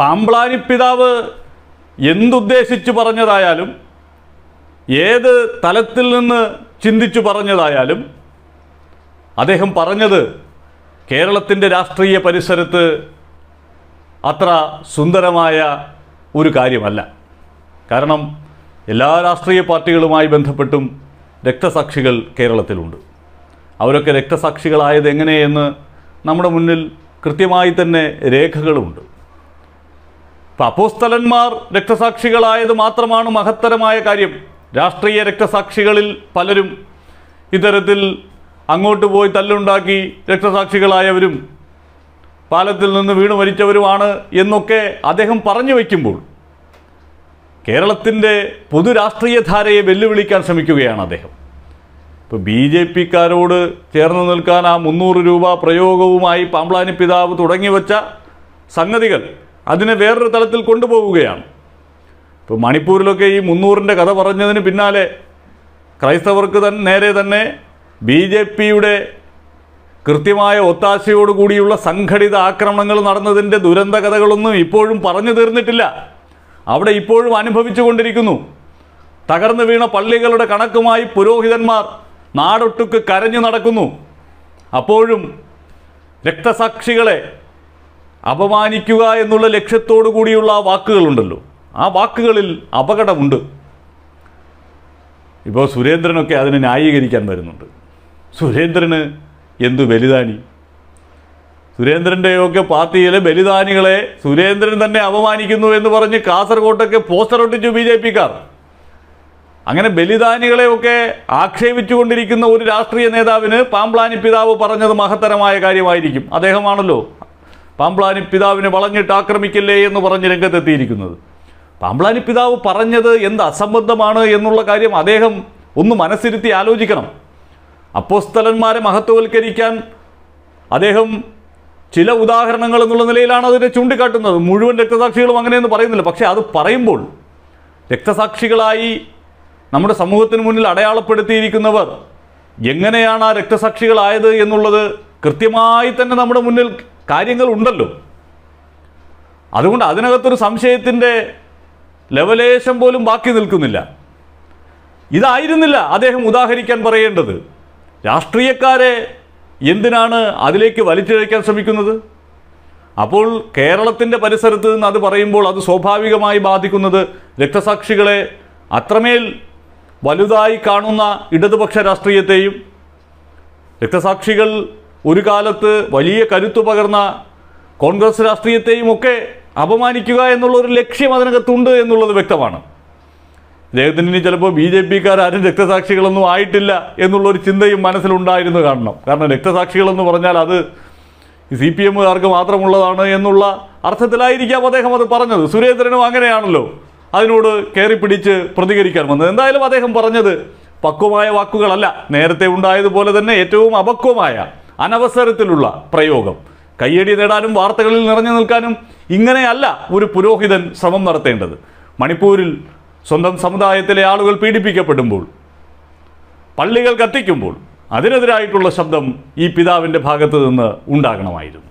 പാമ്പ്ളാനി പിതാവ് എന്തുദ്ദേശിച്ചു പറഞ്ഞതായാലും ഏത് തലത്തിൽ നിന്ന് ചിന്തിച്ചു പറഞ്ഞതായാലും അദ്ദേഹം പറഞ്ഞത് കേരളത്തിൻ്റെ രാഷ്ട്രീയ പരിസരത്ത് അത്ര സുന്ദരമായ ഒരു കാര്യമല്ല കാരണം എല്ലാ രാഷ്ട്രീയ പാർട്ടികളുമായി ബന്ധപ്പെട്ടും രക്തസാക്ഷികൾ കേരളത്തിലുണ്ട് അവരൊക്കെ രക്തസാക്ഷികളായത് എങ്ങനെയെന്ന് നമ്മുടെ മുന്നിൽ കൃത്യമായി തന്നെ രേഖകളുമുണ്ട് അപ്പോസ്തലന്മാർ രക്തസാക്ഷികളായത് മാത്രമാണ് മഹത്തരമായ കാര്യം രാഷ്ട്രീയ രക്തസാക്ഷികളിൽ പലരും ഇത്തരത്തിൽ അങ്ങോട്ട് പോയി തല്ലുണ്ടാക്കി രക്തസാക്ഷികളായവരും പാലത്തിൽ നിന്ന് വീണു മരിച്ചവരുമാണ് എന്നൊക്കെ അദ്ദേഹം പറഞ്ഞു വയ്ക്കുമ്പോൾ കേരളത്തിൻ്റെ പൊതു രാഷ്ട്രീയധാരയെ വെല്ലുവിളിക്കാൻ ശ്രമിക്കുകയാണ് അദ്ദേഹം ഇപ്പോൾ ബി ജെ പിക്കാരോട് ചേർന്ന് നിൽക്കാൻ ആ മുന്നൂറ് രൂപ പ്രയോഗവുമായി പാമ്പ്ലാനി പിതാവ് തുടങ്ങി വച്ച സംഗതികൾ അതിനെ വേറൊരു തലത്തിൽ കൊണ്ടുപോവുകയാണ് ഇപ്പോൾ മണിപ്പൂരിലൊക്കെ ഈ മുന്നൂറിൻ്റെ കഥ പറഞ്ഞതിന് പിന്നാലെ ക്രൈസ്തവർക്ക് തന്നെ നേരെ തന്നെ ബി ജെ പിയുടെ കൃത്യമായ ഒത്താശയോടുകൂടിയുള്ള സംഘടിത ആക്രമണങ്ങൾ നടന്നതിൻ്റെ ദുരന്ത കഥകളൊന്നും ഇപ്പോഴും പറഞ്ഞു തീർന്നിട്ടില്ല അവിടെ ഇപ്പോഴും അനുഭവിച്ചു കൊണ്ടിരിക്കുന്നു തകർന്നു വീണ പള്ളികളുടെ കണക്കുമായി പുരോഹിതന്മാർ നാടൊട്ടുക്ക് കരഞ്ഞു നടക്കുന്നു അപ്പോഴും രക്തസാക്ഷികളെ അപമാനിക്കുക എന്നുള്ള ലക്ഷ്യത്തോടു കൂടിയുള്ള വാക്കുകളുണ്ടല്ലോ ആ വാക്കുകളിൽ അപകടമുണ്ട് ഇപ്പോൾ സുരേന്ദ്രനൊക്കെ അതിനെ ന്യായീകരിക്കാൻ വരുന്നുണ്ട് സുരേന്ദ്രന് എന്തു ബലിദാനി സുരേന്ദ്രൻ്റെയൊക്കെ പാർട്ടിയിലെ ബലിദാനികളെ സുരേന്ദ്രൻ തന്നെ അപമാനിക്കുന്നു എന്ന് പറഞ്ഞ് കാസർഗോട്ടൊക്കെ പോസ്റ്റർ ഒട്ടിച്ചു ബി ജെ പിക്കാർ അങ്ങനെ ബലിദാനികളെയൊക്കെ ആക്ഷേപിച്ചുകൊണ്ടിരിക്കുന്ന ഒരു രാഷ്ട്രീയ നേതാവിന് പാമ്പ്ലാനി പിതാവ് പറഞ്ഞത് മഹത്തരമായ കാര്യമായിരിക്കും അദ്ദേഹമാണല്ലോ പാമ്പ്ലാനി പിതാവിനെ വളഞ്ഞിട്ട് ആക്രമിക്കില്ലേ എന്ന് പറഞ്ഞ് രംഗത്തെത്തിയിരിക്കുന്നത് പാമ്പ്ലാനി പിതാവ് പറഞ്ഞത് എന്ത് അസംബന്ധമാണ് എന്നുള്ള കാര്യം അദ്ദേഹം ഒന്ന് മനസ്സിരുത്തി ആലോചിക്കണം അപ്പോസ്തലന്മാരെ മഹത്വവൽക്കരിക്കാൻ അദ്ദേഹം ചില ഉദാഹരണങ്ങൾ എന്നുള്ള നിലയിലാണ് അതിനെ ചൂണ്ടിക്കാട്ടുന്നത് മുഴുവൻ രക്തസാക്ഷികളും അങ്ങനെയൊന്നും പറയുന്നില്ല പക്ഷേ അത് പറയുമ്പോൾ രക്തസാക്ഷികളായി നമ്മുടെ സമൂഹത്തിന് മുന്നിൽ അടയാളപ്പെടുത്തിയിരിക്കുന്നവർ എങ്ങനെയാണ് ആ രക്തസാക്ഷികളായത് എന്നുള്ളത് കൃത്യമായി തന്നെ നമ്മുടെ മുന്നിൽ കാര്യങ്ങളുണ്ടല്ലോ അതുകൊണ്ട് അതിനകത്തൊരു സംശയത്തിൻ്റെ ലവലേശം പോലും ബാക്കി നിൽക്കുന്നില്ല ഇതായിരുന്നില്ല അദ്ദേഹം ഉദാഹരിക്കാൻ പറയേണ്ടത് രാഷ്ട്രീയക്കാരെ എന്തിനാണ് അതിലേക്ക് വലിച്ചിഴയ്ക്കാൻ ശ്രമിക്കുന്നത് അപ്പോൾ കേരളത്തിൻ്റെ പരിസരത്ത് നിന്ന് അത് പറയുമ്പോൾ അത് സ്വാഭാവികമായി ബാധിക്കുന്നത് രക്തസാക്ഷികളെ അത്രമേൽ വലുതായി കാണുന്ന ഇടതുപക്ഷ രാഷ്ട്രീയത്തെയും രക്തസാക്ഷികൾ ഒരു കാലത്ത് വലിയ കരുത്തു പകർന്ന കോൺഗ്രസ് രാഷ്ട്രീയത്തെയും ഒക്കെ അപമാനിക്കുക എന്നുള്ള ഒരു ലക്ഷ്യം അതിനകത്തുണ്ട് എന്നുള്ളത് വ്യക്തമാണ് അദ്ദേഹത്തിന് ഇനി ചിലപ്പോൾ ബി ജെ പിക്കാരും രക്തസാക്ഷികളൊന്നും ആയിട്ടില്ല എന്നുള്ളൊരു ചിന്തയും മനസ്സിലുണ്ടായിരുന്നു കാണണം കാരണം രക്തസാക്ഷികളെന്ന് പറഞ്ഞാൽ അത് സി പി എമ്മുകാർക്ക് മാത്രമുള്ളതാണ് എന്നുള്ള അർത്ഥത്തിലായിരിക്കാം അദ്ദേഹം അത് പറഞ്ഞത് സുരേന്ദ്രനും അങ്ങനെയാണല്ലോ അതിനോട് കയറി പിടിച്ച് പ്രതികരിക്കാൻ വന്നത് എന്തായാലും അദ്ദേഹം പറഞ്ഞത് പക്വമായ വാക്കുകളല്ല നേരത്തെ ഉണ്ടായതുപോലെ തന്നെ ഏറ്റവും അപക്വമായ അനവസരത്തിലുള്ള പ്രയോഗം കയ്യടി നേടാനും വാർത്തകളിൽ നിറഞ്ഞു നിൽക്കാനും ഇങ്ങനെയല്ല ഒരു പുരോഹിതൻ ശ്രമം നടത്തേണ്ടത് മണിപ്പൂരിൽ സ്വന്തം സമുദായത്തിലെ ആളുകൾ പീഡിപ്പിക്കപ്പെടുമ്പോൾ പള്ളികൾ കത്തിക്കുമ്പോൾ അതിനെതിരായിട്ടുള്ള ശബ്ദം ഈ പിതാവിൻ്റെ ഭാഗത്തു നിന്ന് ഉണ്ടാകണമായിരുന്നു